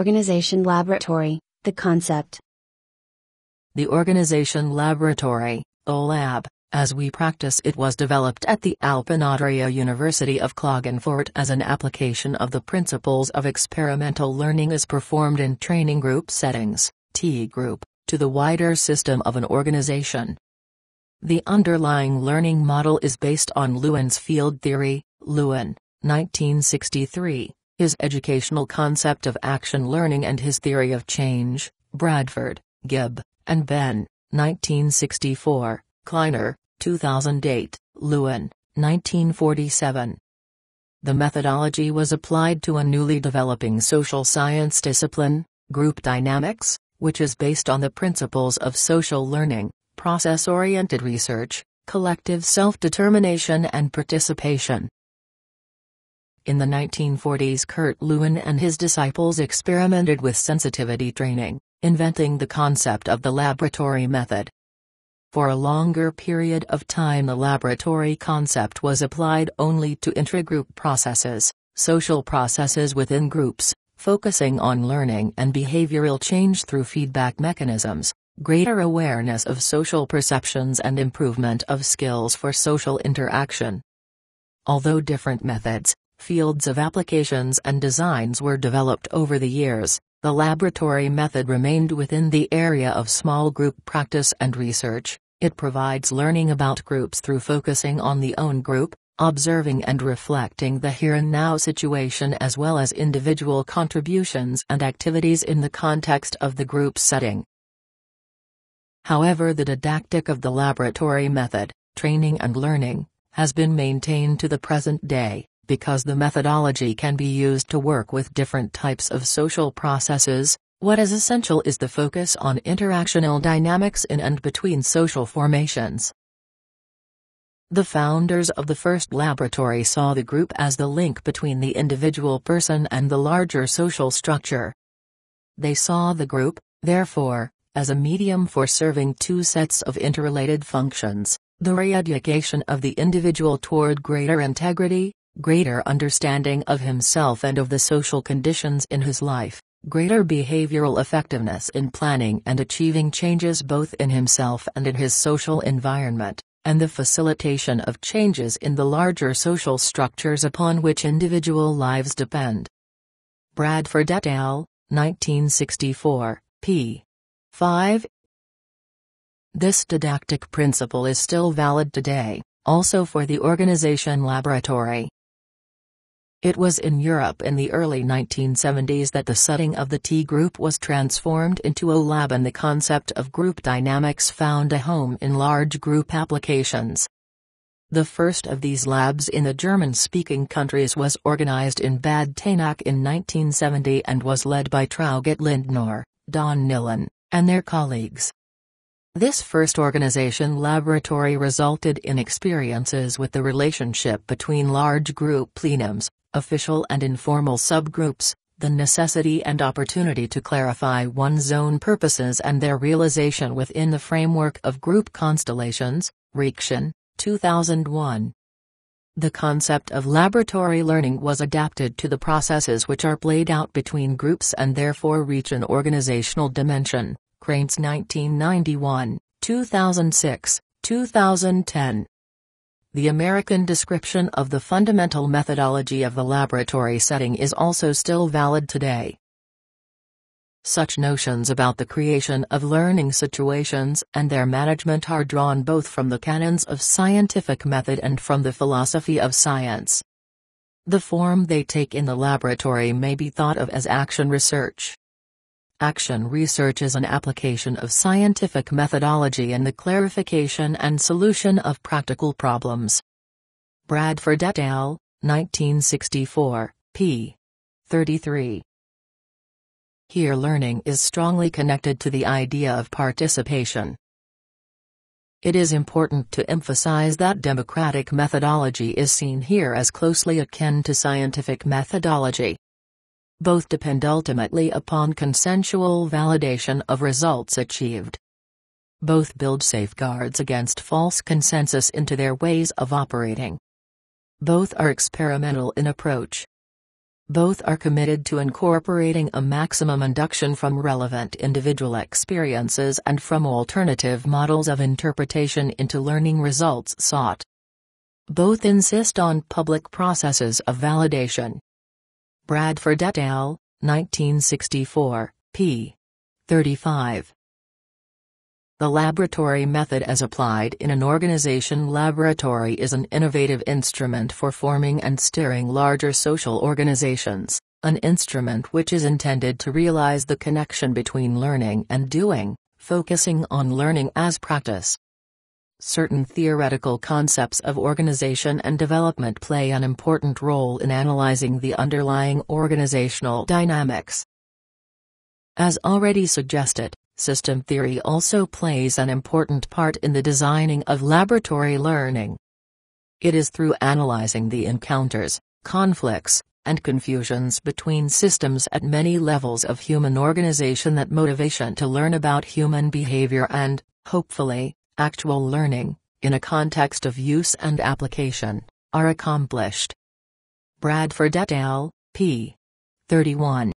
Organization Laboratory, the concept. The Organization Laboratory, OLAB, as we practice it was developed at the Alpenadria University of Klagenfurt as an application of the principles of experimental learning as performed in training group settings, T group, to the wider system of an organization. The underlying learning model is based on Lewin's field theory, Lewin, 1963, his Educational Concept of Action Learning and His Theory of Change, Bradford, Gibb, and Ben, 1964, Kleiner, 2008, Lewin, 1947. The methodology was applied to a newly developing social science discipline, group dynamics, which is based on the principles of social learning, process-oriented research, collective self-determination and participation. In the 1940s Kurt Lewin and his disciples experimented with sensitivity training, inventing the concept of the laboratory method. For a longer period of time the laboratory concept was applied only to intragroup processes, social processes within groups, focusing on learning and behavioral change through feedback mechanisms, greater awareness of social perceptions and improvement of skills for social interaction. Although different methods, Fields of applications and designs were developed over the years, the laboratory method remained within the area of small group practice and research, it provides learning about groups through focusing on the own group, observing and reflecting the here and now situation as well as individual contributions and activities in the context of the group setting. However the didactic of the laboratory method, training and learning, has been maintained to the present day because the methodology can be used to work with different types of social processes, what is essential is the focus on interactional dynamics in and between social formations. The founders of the first laboratory saw the group as the link between the individual person and the larger social structure. They saw the group, therefore, as a medium for serving two sets of interrelated functions, the re-education of the individual toward greater integrity, greater understanding of himself and of the social conditions in his life, greater behavioral effectiveness in planning and achieving changes both in himself and in his social environment, and the facilitation of changes in the larger social structures upon which individual lives depend. Bradford et al., 1964, p. 5. This didactic principle is still valid today, also for the organization laboratory, it was in Europe in the early 1970s that the setting of the T group was transformed into a lab and the concept of group dynamics found a home in large group applications. The first of these labs in the German-speaking countries was organized in Bad Tanak in 1970 and was led by Traugott Lindner, Don Nillen, and their colleagues. This first organization laboratory resulted in experiences with the relationship between large group plenums, official and informal subgroups, the necessity and opportunity to clarify one's own purposes and their realization within the framework of group constellations, Reaction, 2001. The concept of laboratory learning was adapted to the processes which are played out between groups and therefore reach an organizational dimension, Cranes 1991, 2006, 2010. The American description of the fundamental methodology of the laboratory setting is also still valid today. Such notions about the creation of learning situations and their management are drawn both from the canons of scientific method and from the philosophy of science. The form they take in the laboratory may be thought of as action research, Action research is an application of scientific methodology in the clarification and solution of practical problems. Bradford et al., 1964, p. 33. Here learning is strongly connected to the idea of participation. It is important to emphasize that democratic methodology is seen here as closely akin to scientific methodology both depend ultimately upon consensual validation of results achieved. Both build safeguards against false consensus into their ways of operating. Both are experimental in approach. Both are committed to incorporating a maximum induction from relevant individual experiences and from alternative models of interpretation into learning results sought. Both insist on public processes of validation, Bradford et al., 1964, p. 35. The laboratory method as applied in an organization laboratory is an innovative instrument for forming and steering larger social organizations, an instrument which is intended to realize the connection between learning and doing, focusing on learning as practice, certain theoretical concepts of organization and development play an important role in analyzing the underlying organizational dynamics. As already suggested, system theory also plays an important part in the designing of laboratory learning. It is through analyzing the encounters, conflicts, and confusions between systems at many levels of human organization that motivation to learn about human behavior and, hopefully, actual learning, in a context of use and application, are accomplished. Bradford et al., p. 31.